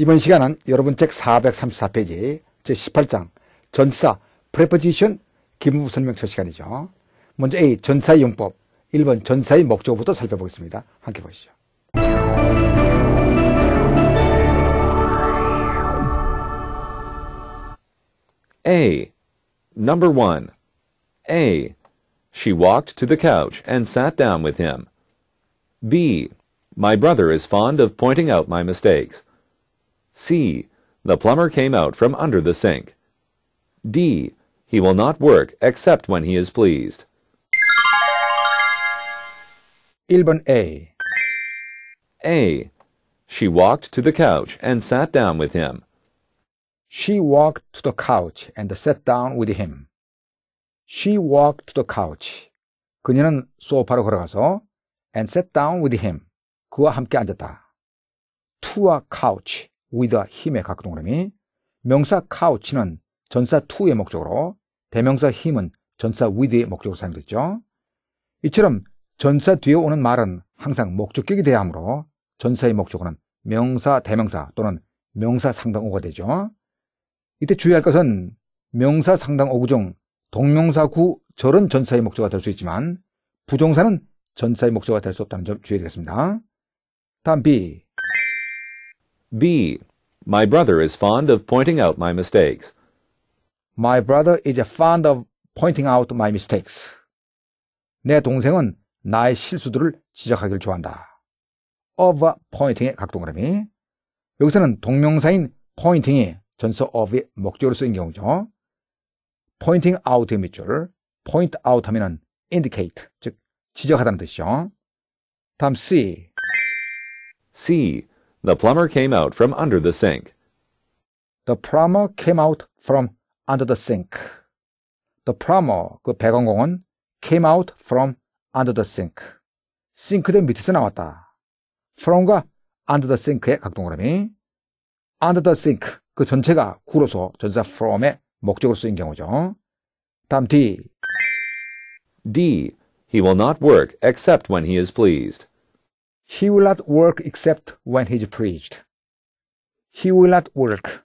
이번 시간은 여러분 책 434페이지 제18장 전사 프레포지션 기본부 설명서 시간이죠. 먼저 A. 전사의 용법 1번 전사의 목적부터 살펴보겠습니다. 함께 보시죠. A. Number 1. A. She walked to the couch and sat down with him. B. My brother is fond of pointing out my mistakes. C. The plumber came out from under the sink. D. He will not work except when he is pleased. 1 A. A. She walked to the couch and sat down with him. She walked to the couch and sat down with him. She walked to the couch. 그녀는 소파로 걸어가서 and sat down with him. 그와 함께 앉았다. a couch. 위와 힘의 각동그라미 명사 카우치는 전사 투의 목적으로 대명사 힘은 전사 위드의 목적으로 사용됐죠. 이처럼 전사 뒤에 오는 말은 항상 목적격이 돼야 하므로 전사의 목적어는 명사 대명사 또는 명사 상당어가 되죠. 이때 주의할 것은 명사 상당어구 중 동명사구 절은 전사의 목적어가 될 수 있지만 부정사는 전사의 목적어가 될 수 없다는 점 주의해야 되겠습니다. 다음 B. B. My brother is fond of pointing out my mistakes. My brother is fond of pointing out my mistakes. 내 동생은 나의 실수들을 지적하기를 좋아한다. of pointing의 각동그라미. 여기서는 동명사인 pointing이 전서 of의 목적으로 쓰인 경우죠. pointing out의 밑줄, point out 하면은 indicate, 즉 지적하다는 뜻이죠. 다음 C. C. The plumber came out from under the sink. The plumber came out from under the sink. The plumber, 그 배관공은 came out from under the sink. 싱크대 밑에서 나왔다. from과 under the sink의 각동그라미. under the sink, 그 전체가 구로서 전사 from의 목적으로 쓰인 경우죠. 다음 D. D. He will not work except when he is pleased. He will not work except when he is preached. He will not work.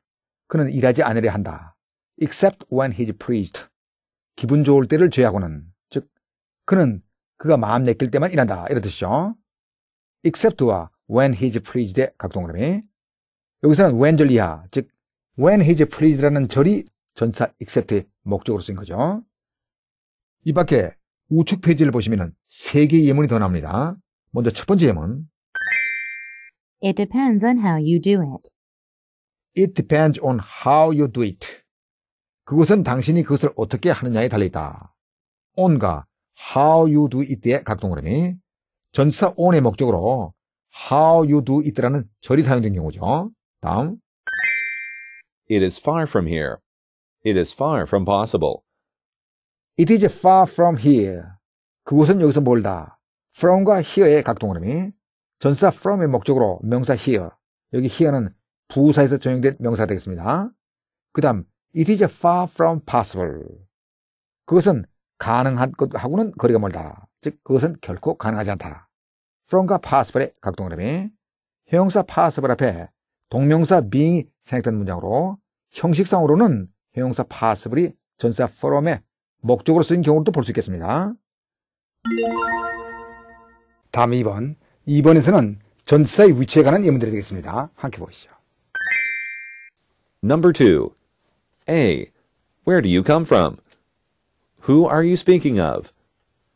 그는 일하지 않으려 한다. Except when he is preached. 기분 좋을 때를 제하고는. 즉, 그는 그가 마음 내킬 때만 일한다. 이런 뜻이죠. except와 when he is p l e a s e d 각동그라미. 여기서는 when 절이야. 즉, when he is p l e a s e d 라는 절이 전사 except의 목적으로 쓰인 거죠. 이 밖에 우측 페이지를 보시면 세 개의 예문이 더 나옵니다. 먼저 첫 번째 예문. It depends on how you do it. It depends on how you do it. 그것은 당신이 그것을 어떻게 하느냐에 달려있다. on과 how you do it의 각동그림이 전사 on의 목적으로 how you do it라는 절이 사용된 경우죠. 다음. It is far from here. It is far from possible. It is far from here. 그곳은 여기서 멀다. from과 here의 각동그름이 전사 from의 목적으로 명사 here 여기 here는 부사에서 전용된 명사 되겠습니다. 그 다음 it is far from possible 그것은 가능한 것하고는 거리가 멀다. 즉 그것은 결코 가능하지 않다. from과 possible의 각동그름이 형용사 possible 앞에 동명사 being이 생략된 문장으로 형식상으로는 형용사 possible이 전사 from의 목적으로 쓰인 경우도 볼 수 있겠습니다. 다음 2번. 2번에서는 전치사의 위치에 관한 예문들이 되겠습니다. 함께 보시죠. Number 2. A. Where do you come from? Who are you speaking of?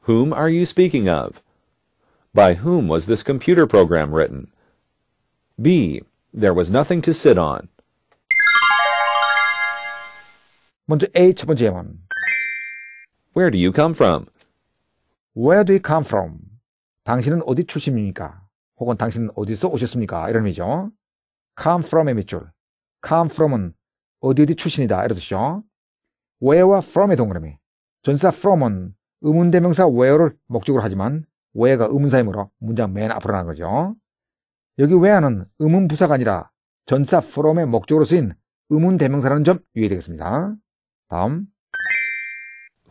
Whom are you speaking of? By whom was this computer program written? B. There was nothing to sit on. 먼저 A 첫 번째 예문. Where do you come from? Where do you come from? 당신은 어디 출신입니까? 혹은 당신은 어디서 오셨습니까? 이런 의미죠. come from의 밑줄. come from은 어디 어디 출신이다. 이런 뜻이죠. where와 from의 동그라미. 전사 from은 의문대명사 where를 목적으로 하지만 where가 의문사이므로 문장 맨 앞으로 나는 거죠. 여기 where는 의문부사가 아니라 전사 from의 목적으로 쓰인 의문대명사라는 점 유의되겠습니다. 다음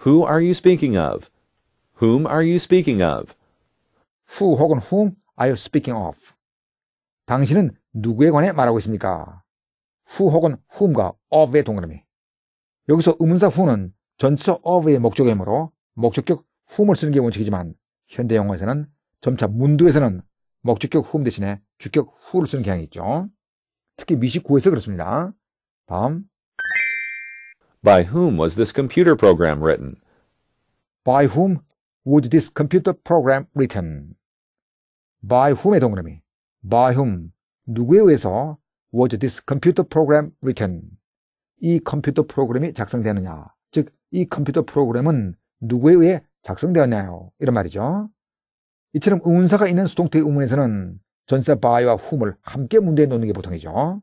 Who are you speaking of? Whom are you speaking of? who 혹은 whom are you speaking of? 당신은 누구에 관해 말하고 있습니까? who 혹은 whom과 of의 동그라미. 여기서 의문사 who는 전치사 of의 목적이므로 목적격 whom을 쓰는 게 원칙이지만 현대 영어에서는 점차 문두에서는 목적격 whom 대신에 주격 who를 쓰는 경향이 있죠. 특히 미식 구에서 그렇습니다. 다음 By whom was this computer program written? By whom was this computer program written? by whom의 동그라미 by whom 누구에 의해서 was this computer program written? 이 컴퓨터 프로그램이 작성되느냐 즉 이 컴퓨터 프로그램은 누구에 의해 작성되었냐요 이런 말이죠 이처럼 의문사가 있는 수동태의 의문에서는 전사 by와 whom을 함께 문제에 놓는 게 보통이죠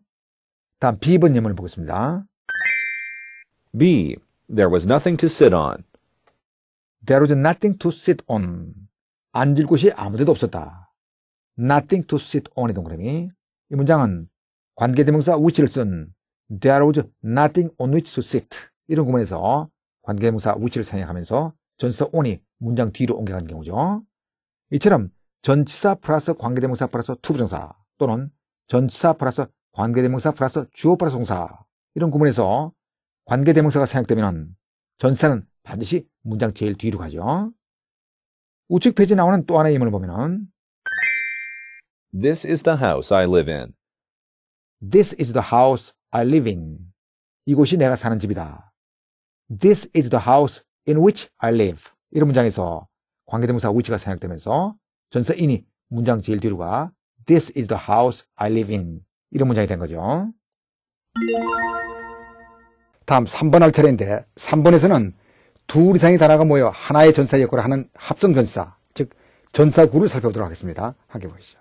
다음 B번 예문을 보겠습니다 B. There was nothing to sit on. There was nothing to sit on. 앉을 곳이 아무 데도 없었다. Nothing to sit on의 동그라미. 이 문장은 관계대명사 which를 쓴 There was nothing on which to sit. 이런 구문에서 관계대명사 which를 사용하면서 전치사 on이 문장 뒤로 옮겨간 경우죠. 이처럼 전치사 플러스 관계대명사 플러스 투부정사 또는 전치사 플러스 관계대명사 플러스 주어 플러스 동사 이런 구문에서 관계대명사가 생각되면 전치사는 반드시 문장 제일 뒤로 가죠. 우측 페이지 나오는 또 하나의 인물을 보면은 This is the house I live in. This is the house I live in. 이곳이 내가 사는 집이다. This is the house in which I live. 이런 문장에서 관계대명사 which가 사용되면서 전사 in이 문장 제일 뒤로 가 This is the house I live in. 이런 문장이 된 거죠. 다음 3번 할 차례인데 3번에서는 둘 이상의 단어가 모여 하나의 전사 역할을 하는 합성 전사, 즉 전사구를 살펴보도록 하겠습니다. 함께 보시죠.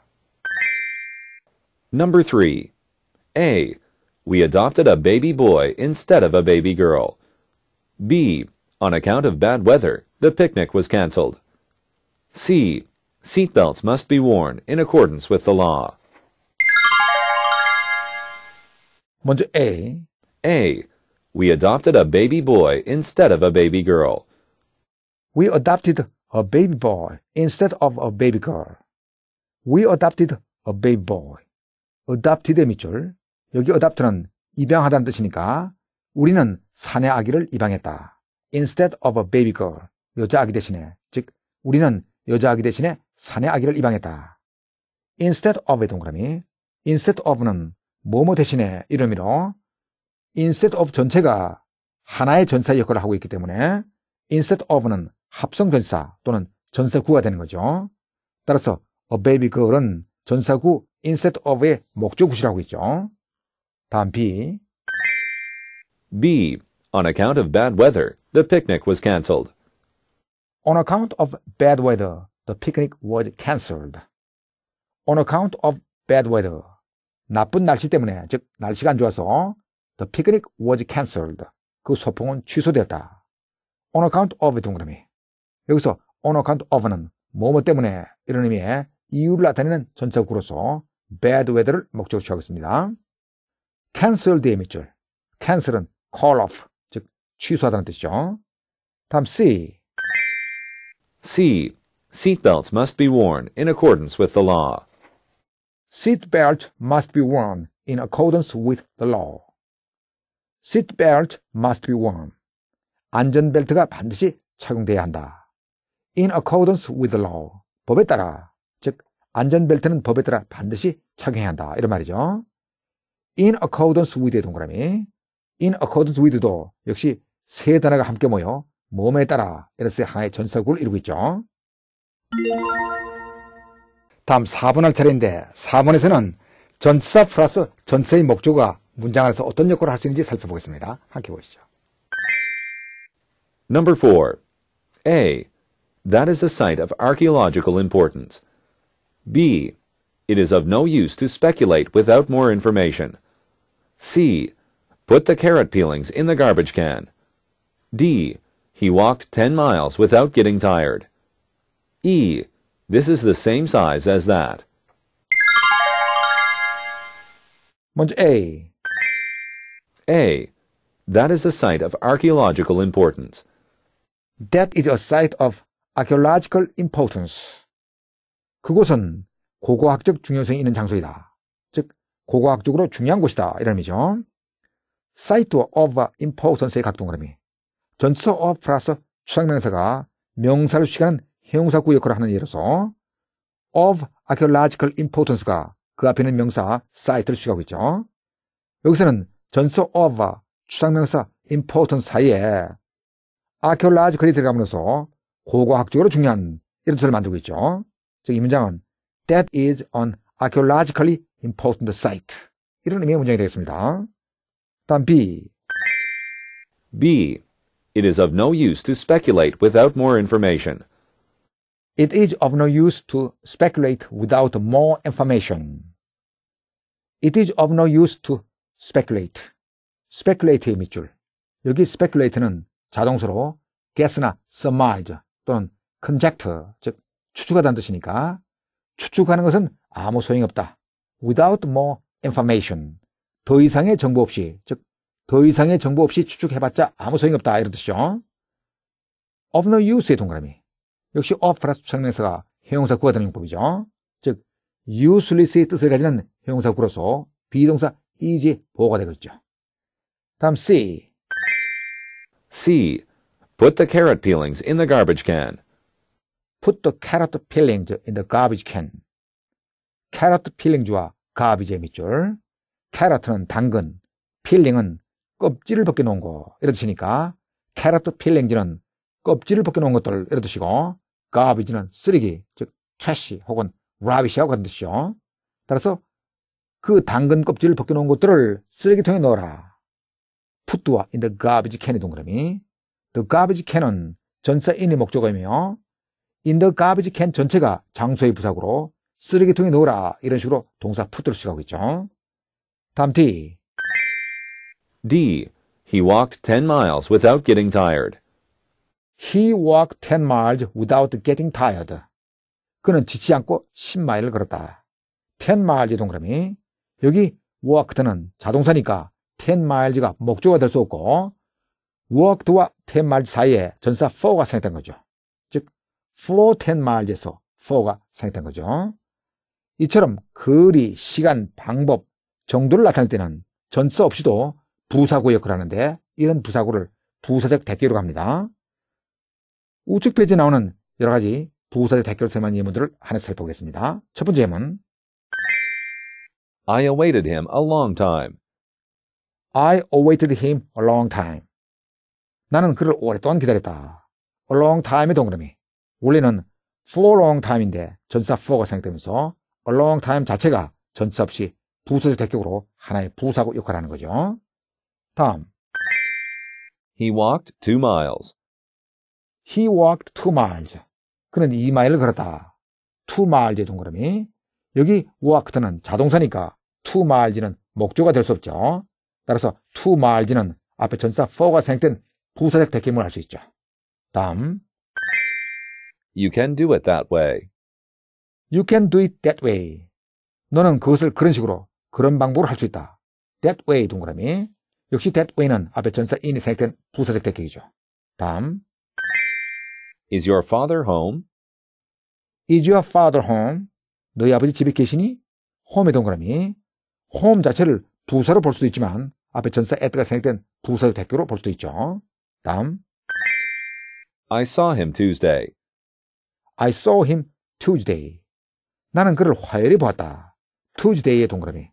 Number 3. A. We adopted a baby boy instead of a baby girl. B. On account of bad weather, the picnic was cancelled. C. Seatbelts must be worn in accordance with the law. 먼저 A. A. We adopted a baby boy instead of a baby girl. We adopted a baby boy instead of a baby girl. We adopted a baby boy. adopted의 밑줄. 여기 adopt는 입양하다는 뜻이니까 우리는 사내 아기를 입양했다. instead of a baby girl. 여자 아기 대신에. 즉, 우리는 여자 아기 대신에 사내 아기를 입양했다. instead of의 동그라미. instead of는 뭐뭐 대신에 이름이로 instead of 전체가 하나의 전사 역할을 하고 있기 때문에 instead of는 합성 전사 또는 전사구가 되는 거죠. 따라서 a baby girl은 전사구 instead of의 목적구시라고 있죠. 다음 B. B. On account of bad weather, the picnic was cancelled. On account of bad weather, the picnic was cancelled. On account of bad weather. 나쁜 날씨 때문에, 즉, 날씨가 안 좋아서 The picnic was cancelled. 그 소풍은 취소되었다. On account of 동그라미. 여기서 on account of는 뭐뭐 때문에 이런 의미의 이유를 나타내는 전체구로서 bad weather를 목적으로 취하고 있습니다. cancelled의 밑줄. cancel은 call off, 즉 취소하다는 뜻이죠. 다음 C. C. Seatbelts must be worn in accordance with the law. Seatbelt must be worn in accordance with the law. Seat belt must be worn. 안전벨트가 반드시 착용돼야 한다. In accordance with law. 법에 따라. 즉, 안전벨트는 법에 따라 반드시 착용해야 한다. 이런 말이죠. In accordance with의 동그라미. In accordance with도 역시 세 단어가 함께 모여 몸에 따라 이렇게 하나의 전사구를 이루고 있죠. 다음 4번 할 차례인데 4번에서는 전사 플러스 전사의 목적어가 문장 안에서 어떤 역할을 있는지 살펴보겠습니다. 함께 보시죠. Number 4. A. That is a site of archaeological importance. B. It is of no use to speculate without more information. C. Put the carrot peelings in the garbage can. D. He walked 10 miles without getting tired. E. This is the same size as that. 먼저 A. A. That is a site of archaeological importance. That is a site of archaeological importance. 그곳은 고고학적 중요성이 있는 장소이다. 즉, 고고학적으로 중요한 곳이다. 이런 의미죠. site of importance의 각동그라미. 전치사 of 플러스 추상명사가 명사를 수식하는 형용사구 역할을 하는 예로서 of archaeological importance가 그 앞에 있는 명사 site를 수식하고 있죠. 여기서는 전소 over 추상명사 important 사이에 archaeology 글이 중요한 이런 뜻을 만들고 있죠. 즉 이 문장은 that is an archaeologically important site 이런 의미의 문장이 되겠습니다. 다음 B B. It is of no use to speculate without more information. It is of no use to speculate without more information. It is of no use to speculate. speculate의 밑줄. 여기 speculate는 자동수로 guess나 surmise 또는 conjecture, 즉 추측하다는 뜻이니까 추측하는 것은 아무 소용없다. without more information. 더 이상의 정보 없이, 즉 더 이상의 정보 없이 추측해봤자 아무 소용없다 이런 뜻이죠. of no use의 동그라미. 역시 of 플러스 추상명사가 형용사 구가 되는 용법이죠. 즉 useless의 뜻을 가지는 형용사 구로서 비동사 이제 보호가 되겠죠. 다음 C. C. Put the carrot peelings in the garbage can. Put the carrot peelings in the garbage can. 캐럿 필링주와 가비제 밑줄. 캐럿은 당근, 필링은 껍질을 벗겨놓은 거. 이런 뜻이니까 캐럿 필링지는 껍질을 벗겨놓은 것들 이런 뜻이고 가비지는 쓰레기, 즉 캐시 혹은 라비시하고 같은 뜻이죠. 따라서 그 당근 껍질을 벗겨놓은 것들을 쓰레기통에 넣어라. Put in the garbage can의 동그라미. The garbage can은 전사인의 목적어이며 in the garbage can 전체가 장소의 부사고로 쓰레기통에 넣어라 이런 식으로 동사 put를 수용하고 있죠. 다음 D. D. He walked 10 miles without getting tired. He walked 10 miles without getting tired. 그는 지치 않고 10마일을 걸었다. 10 mile의 동그라미. 여기 워크트는 자동차니까 10마일즈가 목적어가 될 수 없고 워크트와 10마일즈 사이에 전사 4가 생겼던 거죠. 즉, 4 l 10마일즈에서 4가 생겼던 거죠. 이처럼 거리, 시간, 방법, 정도를 나타낼 때는 전사 없이도 부사구 역할을 하는데 이런 부사구를 부사적 대격로 갑니다. 우측 페이지에 나오는 여러 가지 부사적 대결 설명 예문들을 하나씩 살펴보겠습니다. 첫 번째 예문. I awaited him a long time. I awaited him a long time. 나는 그를 오랫동안 기다렸다. a long time의 동그라미. 원래는 for a long time인데 전사 for가 생각되면서 a long time 자체가 전사 없이 부수적 대격으로 하나의 부사고 역할하는 거죠. 다음. He walked two miles. He walked two miles. 그는 2마일을 걸었다. two miles의 동그라미. 여기 워크트는 자동사니까 to mile는 목조가 될 수 없죠. 따라서 to mile는 앞에 전사 for가 생긴 부사적 대기문을 할 수 있죠. 다음 You can do it that way. You can do it that way. 너는 그것을 그런 식으로 그런 방법으로 할 수 있다. that way 동그라미. 역시 that way는 앞에 전사 in이 생긴 부사적 대격이죠. 다음 Is your father home? Is your father home? 너희 아버지 집에 계시니? 홈의 동그라미. 홈 자체를 부사로 볼 수도 있지만 앞에 전사 에트가 생략된 부사의 대표로 볼 수도 있죠. 다음. I saw him Tuesday. I saw him Tuesday. 나는 그를 화요일에 보았다. Tuesday의 동그라미.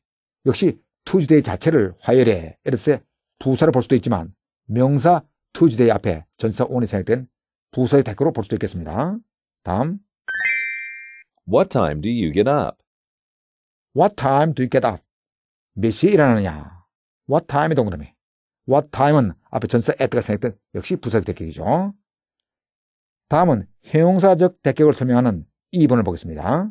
역시 Tuesday 자체를 화요일에 에르세 부사로 볼 수도 있지만 명사 Tuesday 앞에 전사 on이 생략된 부사의 대표로 볼 수도 있겠습니다. 다음. What time do you get up? What time do you get up? 몇 시에 일어나느냐? What time의 동그라미. What time은 앞에 전사 at가 생겼던 역시 부사적 대격이죠. 다음은 형용사적 대격을 설명하는 2번을 보겠습니다.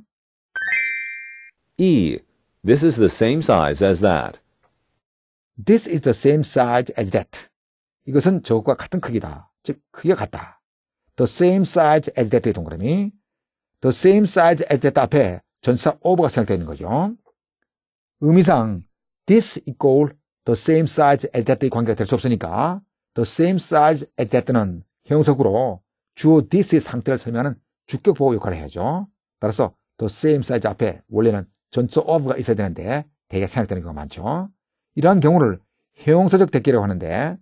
E. This is the same size as that. This is the same size as that. 이것은 저것과 같은 크기다. 즉, 크기가 같다. The same size as that의 동그라미. the same size as that 앞에 전사 o v 가 생각되는 거죠. 의미상 this equal the same size as that 이 관계가 될 수 없으니까 the same size as that는 형용사구로 주어 this의 상태를 설명하는 주격 보호 역할을 해야죠. 따라서 the same size 앞에 원래는 전처 of가 있어야 되는데 대개 생각되는 경우가 많죠. 이러한 경우를 형용사적 대기라고 하는데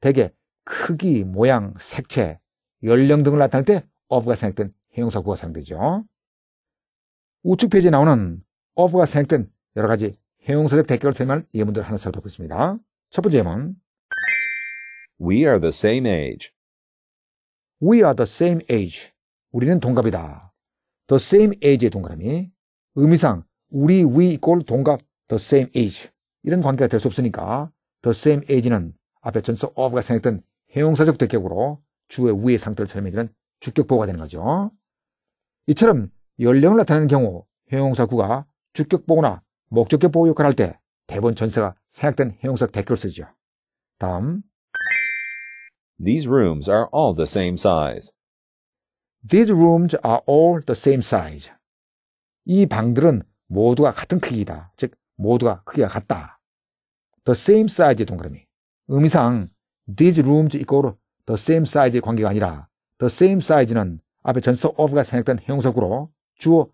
대개 크기, 모양, 색채, 연령 등을 나타낼 때 of가 생각된 형용사 구가 사용되죠. 우측 페이지에 나오는 of가 사용된 여러 가지 형용사적 대결을 설명할 예문들 하나 살펴보겠습니다. 첫 번째 예문 We are the same age. We are the same age. 우리는 동갑이다. The same age의 동그라미. 의미상 우리 we equal 동갑 the same age. 이런 관계가 될 수 없으니까 the same age는 앞에 전서 of가 생겼던 형용사적 대격으로 주의 위의 상태를 설명해주는 주격보호가 되는 거죠. 이처럼 연령을 나타내는 경우 형용사 구가 주격보호나 목적격보호 역할을 할때 대본 전사가 생략된 형용사 대격을 쓰죠. 다음 These rooms are all the same size. These rooms are all the same size. 이 방들은 모두가 같은 크기다. 즉, 모두가 크기가 같다. The same size의 동그라미. 의미상 these rooms equal the same size의 관계가 아니라 the same size는 앞에 전서 of가 생략된 형용사구로 주어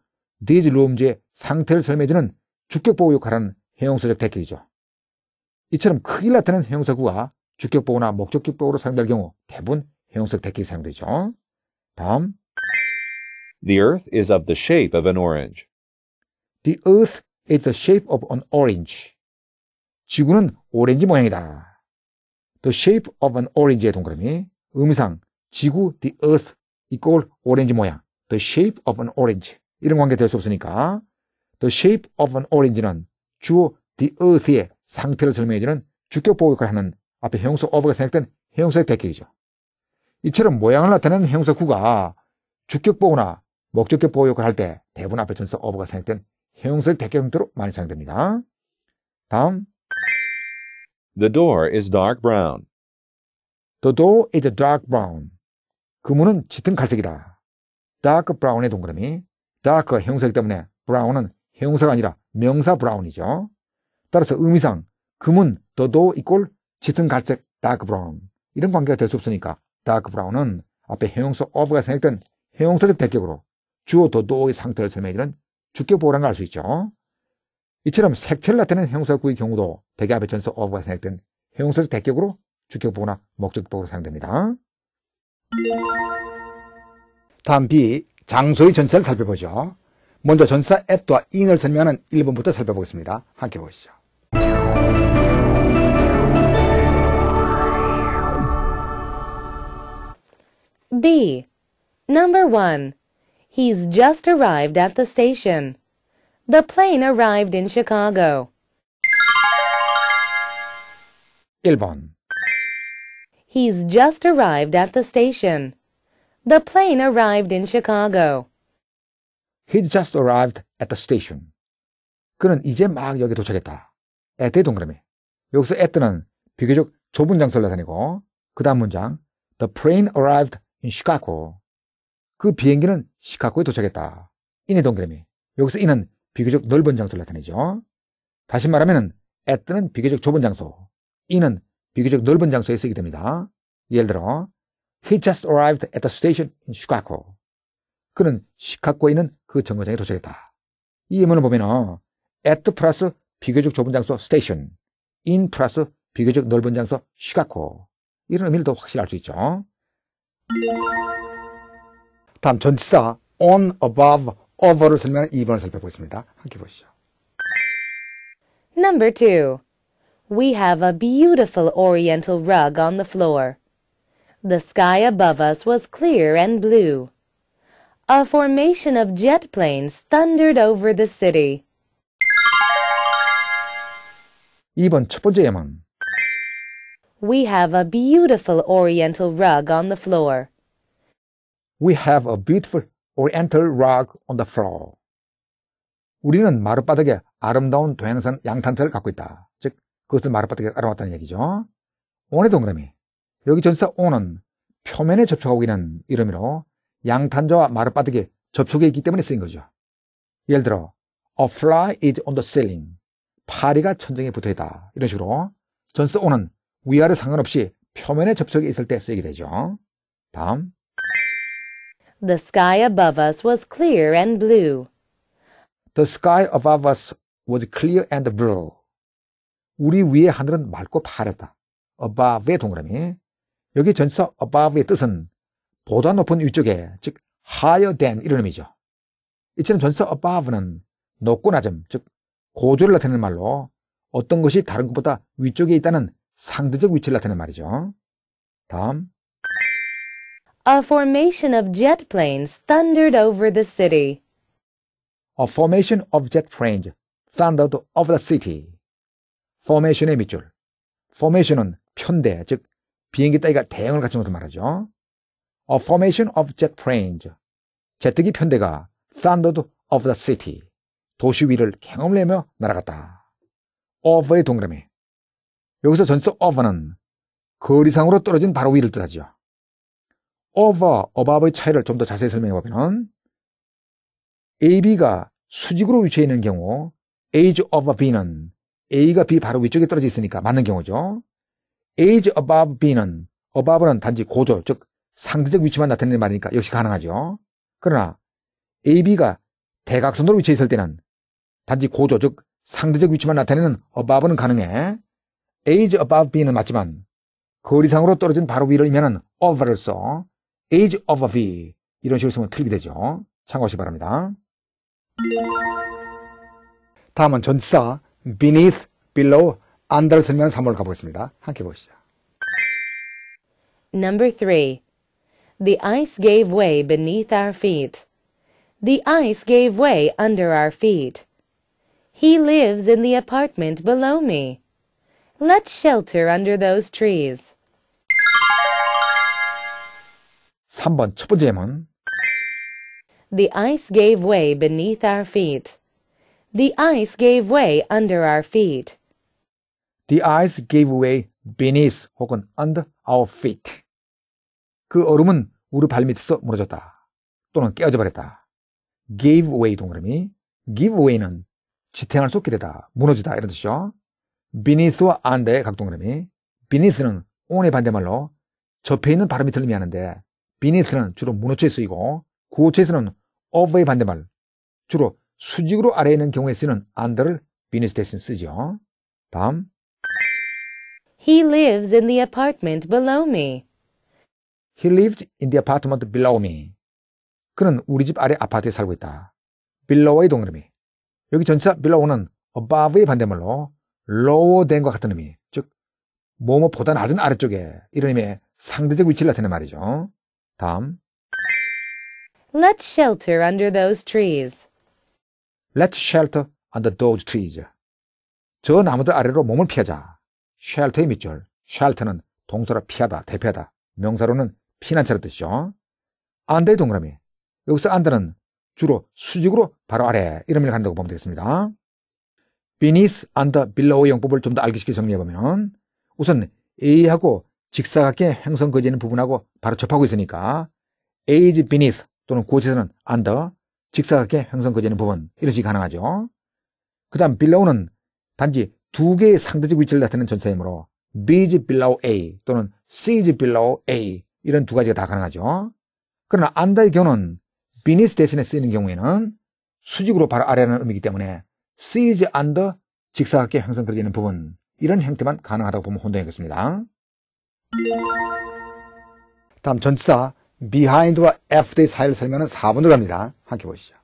these rooms의 상태를 설명해주는 주격보호 역할하는 형용사적 대격이죠. 이처럼 크기를 나타내는 형용사구가 주격보호나 목적격보호로 사용될 경우 대부분 형용사적 대격이 사용되죠. 다음 The earth is of the shape of an orange. The earth is the shape of an orange. 지구는 오렌지 모양이다. The shape of an orange의 동그라미, 의미상 지구 the earth 이꼴 오렌지 모양. The shape of an orange. 이런 관계 될 수 없으니까. The shape of an orange는 주어 the earth의 상태를 설명해주는 주격보호 역할을 하는 앞에 형용사 of가 생각된형용의 대격이죠. 이처럼 모양을 나타내는 형용사 구가 주격보호나 목적격보호 역할을 할 때 대부분 앞에 전사 of가 생각된형용의 대격 형태로 많이 사용됩니다. 다음 The door is dark brown. The door is dark brown. 그 문은 짙은 갈색이다. 다크 브라운의 동그라미. 다크 형사이 때문에 브라운은 형사가 아니라 명사 브라운이죠. 따라서 의미상 금은 그 더도 이꼴 짙은 갈색 다크 브라운 이런 관계가 될 수 없으니까 다크 브라운은 앞에 형용사 of가 생략된 형용사적 대격으로 주어 더도의 상태를 설명해주는 주격보호라는 걸 알 수 있죠. 이처럼 색채를 나타내는 형용사구의 경우도 대개 앞에 전서 of가 생략된 형용사적 대격으로 주격보호나 목적보호로 사용됩니다. 다음 B 장소의 전체를 살펴보죠. 먼저 전사 앳과 인을 설명하는 1번부터 살펴보겠습니다. 함께 보시죠. B. Number 1. He's just arrived at the station. The plane arrived in Chicago. 1번 He's just arrived at the station. The plane arrived in Chicago. He's just arrived at the station. 그는 이제 막 여기 도착했다. at 동그라미. 여기서 at는 비교적 좁은 장소를 나타내고 그 다음 문장 The plane arrived in Chicago. 그 비행기는 시카고에 도착했다. 인의 동그라미. 여기서 인은 비교적 넓은 장소를 나타내죠. 다시 말하면 at는 비교적 좁은 장소, in은 비교적 넓은 장소에 쓰게 됩니다. 예를 들어, He just arrived at the station in Chicago. 그는 시카고에 있는 그 정거장에 도착했다. 이 예문을 보면은 at 플러스 비교적 좁은 장소 station, in 플러스 비교적 넓은 장소 시카고 이런 의미를 더 확실히 알수 있죠. 다음 전치사 on, above, over를 설명하는 2번을 살펴보겠습니다. 함께 보시죠. Number two. We have a beautiful oriental rug on the floor. The sky above us was clear and blue. A formation of jet planes thundered over the city. 2번 첫 번째 예문 We have a beautiful oriental rug on the floor. We have a beautiful oriental rug on the floor. 우리는 마룻바닥에 아름다운 동양산 양탄자를 갖고 있다. 그것을 마르바닥에알아왔다는 얘기죠. 원의 동그라미. 여기 전사 O는 표면에 접촉하고 있는 이름으로 양탄자와 마르바닥에 접촉해 있기 때문에 쓰인 거죠. 예를 들어 A fly is on the ceiling. 파리가 천정에 붙어있다. 이런 식으로 전사 O는 위아래 상관없이 표면에 접촉이 있을 때 쓰이게 되죠. 다음 The sky above us was clear and blue. The sky above us was clear and blue. 우리 위의 하늘은 맑고 파랗다. above의 동그라미. 여기 전치사 above의 뜻은 보다 높은 위쪽에, 즉 higher than 이런 의미죠. 이처럼 전치사 above는 높고 낮음, 즉 고조를 나타내는 말로 어떤 것이 다른 것보다 위쪽에 있다는 상대적 위치를 나타내는 말이죠. 다음. A formation of jet planes thundered over the city. A formation of jet planes thundered over the city. f o r m a t i o n 의 밑줄. f o r m a t i o n 은 편대, 즉 비행기 따위가 대형을 갖춘 것을 말하죠. A formation of jet planes. 제트기 편대가 thundered of the city. 도시 위를 경험을 내며 날아갔다. over의 동그라미. 여기서 전수 over는 거리상으로 떨어진 바로 위를 뜻하죠. over, above의 차이를 좀 더 자세히 설명해보면 AB가 수직으로 위치해 있는 경우 age over B는 A가 B 바로 위쪽에 떨어져 있으니까 맞는 경우죠. age above B는 above는 단지 고조, 즉 상대적 위치만 나타내는 말이니까 역시 가능하죠. 그러나 AB가 대각선으로 위치해 있을 때는 단지 고조, 즉 상대적 위치만 나타내는 above는 가능해. age above B는 맞지만 거리상으로 떨어진 바로 위를 이면은 over를 써. age o v e B 이런 식으로 쓰면 틀리게 되죠. 참고하시기 바랍니다. 다음은 전치사 beneath, below, under 설명 3월 가보겠습니다. 함께 보시죠. Number 3. The ice gave way beneath our feet. The ice gave way under our feet. He lives in the apartment below me. Let's shelter under those trees. 3번 첫 번째 문. The ice gave way beneath our feet. The ice gave way under our feet. The ice gave way beneath 혹은 under our feet. 그 얼음은 우리 발밑에서 무너졌다. 또는 깨어져 버렸다. gave way 동그라미. give way는 지탱할수없게 되다, 무너지다 이런 뜻이죠. beneath와 under의 각동그라미. beneath는 on의 반대말로 접해있는 발 밑을 의미하는데 beneath는 주로 무너져 쓰이고 구어체에서는 o v 의 반대말 주로 수직으로 아래에 있는 경우에 쓰는 under를 beneath 대신 쓰죠. 다음. He lives in the apartment below me. He lived in the apartment below me. 그는 우리 집 아래 아파트에 살고 있다. below의 동그라미. 여기 전치사 below는 above의 반대말로 lower than과 같은 의미. 즉, 뭐뭐보다 낮은 아래쪽에 이런 의미의 상대적 위치를 나타내 말이죠. 다음. Let's shelter under those trees. Let's shelter under those trees. 저 나무들 아래로 몸을 피하자. shelter의 밑줄. shelter는 동사로 피하다, 대피하다. 명사로는 피난처라 뜻이죠. 안대의 동그라미. 여기서 u n d e r 는 주로 수직으로 바로 아래 이름을미 갖는다고 보면 되겠습니다. beneath, under, below의 용법을 좀 더 알기 쉽게 정리해보면 우선 A하고 직사각형의 행성 거지는 부분하고 바로 접하고 있으니까 is beneath 또는 구어체에서는 under, 직사각형의 형성거지는 부분 이런 식이 가능하죠. 그 다음 빌라우는 단지 두 개의 상대적 위치를 나타내는 전사이므로 B지 빌라우 A 또는 C지 빌라우 A 이런 두 가지가 다 가능하죠. 그러나 안다의 경우는 비니스 대신에 쓰이는 경우에는 수직으로 바로 아래라는 의미이기 때문에 C지 안더 직사각형 형성거지는 부분 이런 형태만 가능하다고 보면 혼동이겠습니다. 다음 전치사 behind와 after의 사이를 설명하는 4번으로 갑니다. 함께 보시죠.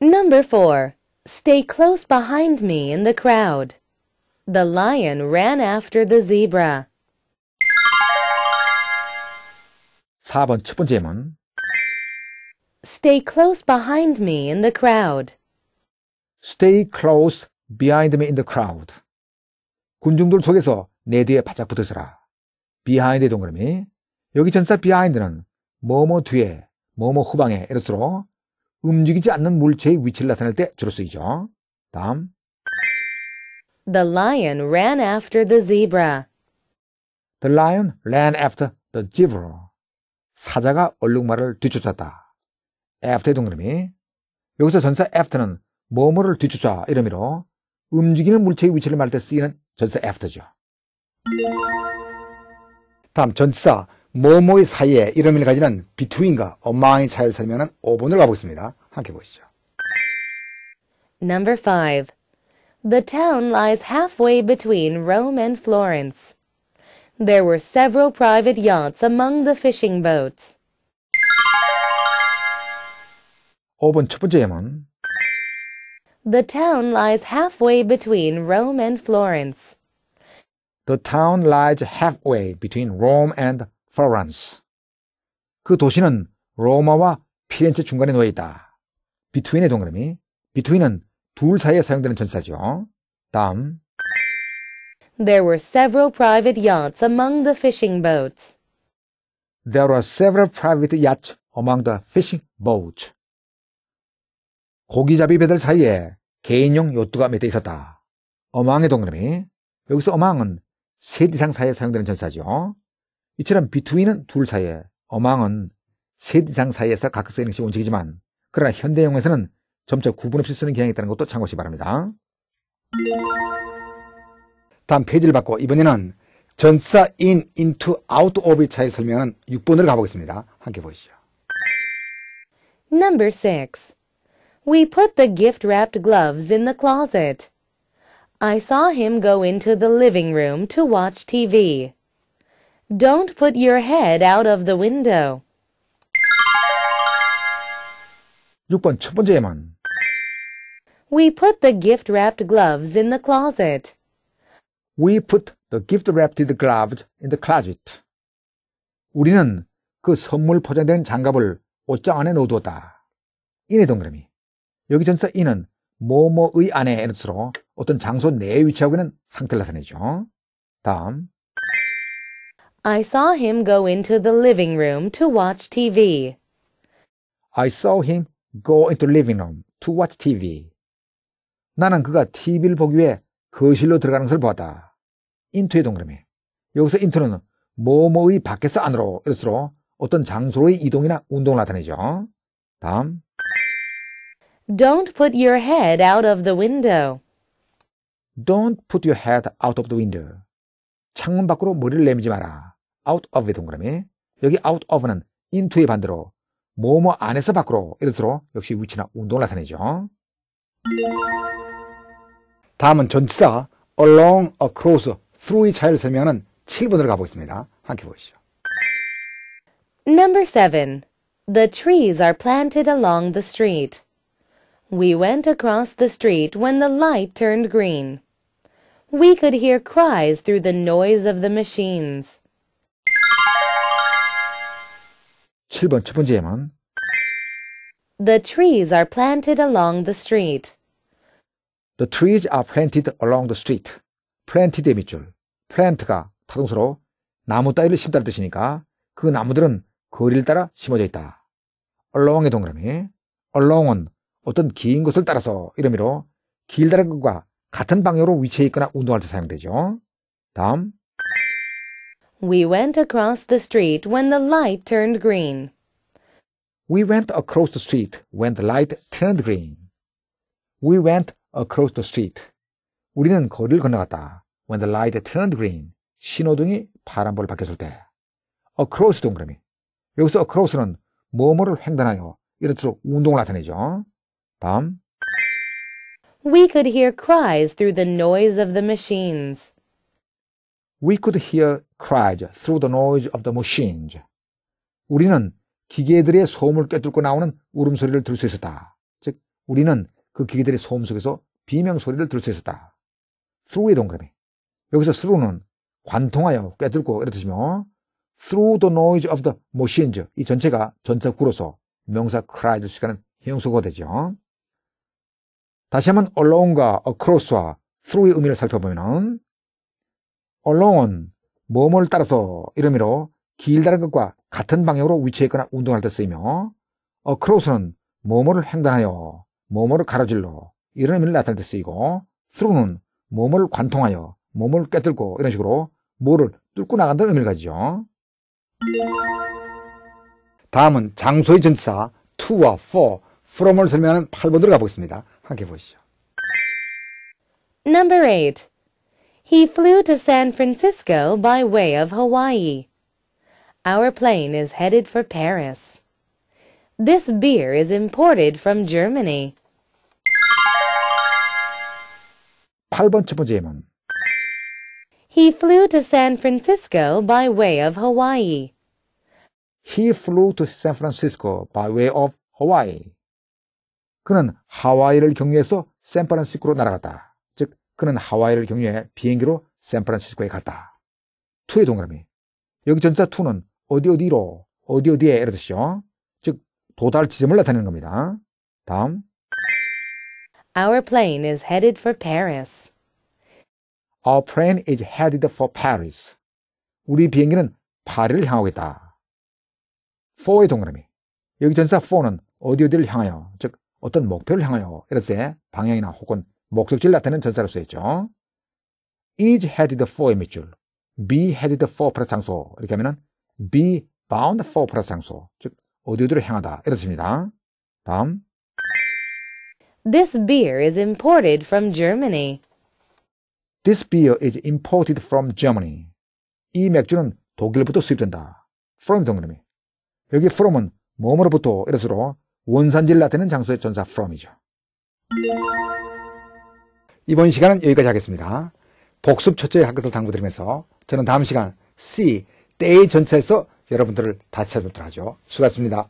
Number 4. Stay close behind me in the crowd. The lion ran after the zebra. 4번 첫 번째 예문 Stay close behind me in the crowd. Stay close behind me in the crowd. 군중들 속에서 내 뒤에 바짝 붙어서라. behind의 동그라미 여기 전사 비하인드는 뭐뭐 뒤에, 뭐뭐 후방에 이럴수록 움직이지 않는 물체의 위치를 나타낼 때 주로 쓰이죠. 다음. The lion ran after the zebra. The lion ran after the zebra. 사자가 얼룩말을 뒤쫓았다. after의 동그라미. 여기서 전사 after는 뭐뭐를 뒤쫓아 이름으로 움직이는 물체의 위치를 말할 때 쓰이는 전사 after죠. 다음 전사 뭐뭐의 사이에 이런 의미를 가지는 between과 among이 잘 설명하는 5번을 가보겠습니다. 함께 보시죠. Number 5. The town lies halfway between Rome and Florence. There were several private yachts among the fishing boats. 5번 첫 번째 예문 The town lies halfway between Rome and Florence. The town lies halfway between Rome and Florence. 그 도시는 로마와 피렌체 중간에 놓여 있다. between의 동그라미. between은 둘 사이에 사용되는 전사죠. 다음. There were several private yachts among the fishing boats. There were several private yachts among the fishing boats. 고기잡이 배들 사이에 개인용 요트가 몇 대 있었다. 어망의 동그라미. 여기서 어망은 세 이상 사이에 사용되는 전사죠. 이처럼 비트윈은 둘 사이에, 어망은 셋 이상 사이에서 각각 쓰이는 것이 원칙이지만 그러나 현대용에서는 점차 구분 없이 쓰는 경향이 있다는 것도 참고하시기 바랍니다. 다음 페이지를 받고 이번에는 전사 in, into, out of 차이 설명한 6번으로 가보겠습니다. 함께 보시죠. Number 6. We put the gift-wrapped gloves in the closet. I saw him go into the living room to watch TV. Don't put your head out of the window. 6번 첫 번째 예만. We put the gift wrapped gloves in the closet. We put the gift wrapped gloves in the closet. 우리는 그 선물 포장된 장갑을 옷장 안에 넣어두었다. 인의 동그라미. 여기 전사 인은 뭐뭐의 안에 에너스로 어떤 장소 내에 위치하고 있는 상태를 나타내죠. 다음. I saw him go into the living room to watch TV. I saw him go into living room to watch TV. 나는 그가 TV를 보기 위해 거실로 들어가는 것을 보았다. 인투의 동그라미. 여기서 인투는 뭐뭐의 밖에서 안으로 이것으로 어떤 장소로의 이동이나 운동을 나타내죠. 다음. Don't put your head out of the window. Don't put your head out of the window. 창문 밖으로 머리를 내밀지 마라. out of 동그라미. 여기 out of는 into의 반대로 뭐뭐 안에서 밖으로 이럴수록 역시 위치나 운동을 나타내죠. 다음은 전치사 along, across, through의 차이를 설명하는 7번으로 가보겠습니다. 함께 보시죠. Number 7. The trees are planted along the street. We went across the street when the light turned green. We could hear cries through the noise of the machines. 7번 첫 번째 예문 The trees are planted along the street. The trees are planted along the street. planted의 밑줄. plant가 타동사로 나무 따위를 심다는 뜻이니까 그 나무들은 거리를 따라 심어져 있다. along의 동그라미. along은 어떤 긴 것을 따라서 이름으로 길다란 것과 같은 방향으로 위치해 있거나 운동할 때 사용되죠. 다음 We went across the street when the light turned green. We went across the street when the light turned green. We went across the street. 우리는 거리를 건너갔다. When the light turned green. 신호등이 파란불 바뀌었을 때. across 동그라미. 여기서 across는 뭐뭐를 횡단하여 이런 뜻으로 운동을 나타내죠. 다음. We could hear cries through the noise of the machines. We could hear cried through the noise of the machines. 우리는 기계들의 소음을 꿰뚫고 나오는 울음소리를 들을 수 있었다. 즉, 우리는 그 기계들의 소음 속에서 비명소리를 들을 수 있었다. through의 동그라미. 여기서 through는 관통하여 꿰뚫고 이렇듯이며 through the noise of the machines 이 전체가 전체 구로서 명사 cried 시간은 형용사가 되죠. 다시 한번 a l o n g 과 across와 through의 의미를 살펴보면 은 a l o n g 은 뭐뭐를 따라서 이름으로 길다는 것과 같은 방향으로 위치해 있거나 운동할 때 쓰이며 어, 크로스는 뭐뭐를 횡단하여 뭐뭐를 가로질러 이런 의미를 나타낼 때 쓰이고 스루는 뭐뭐를 관통하여 뭐뭐를 깨뚫고 이런 식으로 뭐를 뚫고 나간다는 의미를 가지죠. 다음은 장소의 전치사 to와 for, from을 설명하는 8번으로 가보겠습니다. 함께 보시죠. Number 8. He flew to San Francisco by way of Hawaii. Our plane is headed for Paris. This beer is imported from Germany. He flew to San Francisco by way of Hawaii. He flew to San Francisco by way of Hawaii. 그는 하와이를 경유해서 샌프란시스코로 날아갔다. 그는 하와이를 경유해 비행기로 샌프란시스코에 갔다. 2의 동그라미. 여기 전사 2는 어디 어디로, 어디 어디에 예를 드시죠. 즉, 도달 지점을 나타내는 겁니다. 다음. Our plane is headed for Paris. Our plane is headed for Paris. 우리 비행기는 파리를 향하고 있다. 4의 동그라미. 여기 전사 4는 어디 어디를 향하여, 즉 어떤 목표를 향하여 이랬을 때 방향이나 혹은 목적지를 나타낸 전사로서 있죠. is headed for 밑줄 be headed for 플러스 장소 이렇게 하면은 be bound for 플러스 장소 즉 어디 어디로 향하다 이렇습니다. 다음 This beer is imported from Germany. This beer is imported from Germany. 이 맥주는 독일부터 수입된다. from 동그라미. 여기 from은 몸으로부터 이러므로 원산지를 나타내는 장소의 전사 from이죠. 이번 시간은 여기까지 하겠습니다. 복습 초조에 할 것을 당부드리면서 저는 다음 시간 C, 때의 전체에서 여러분들을 다 찾아뵙도록 하죠. 수고하셨습니다.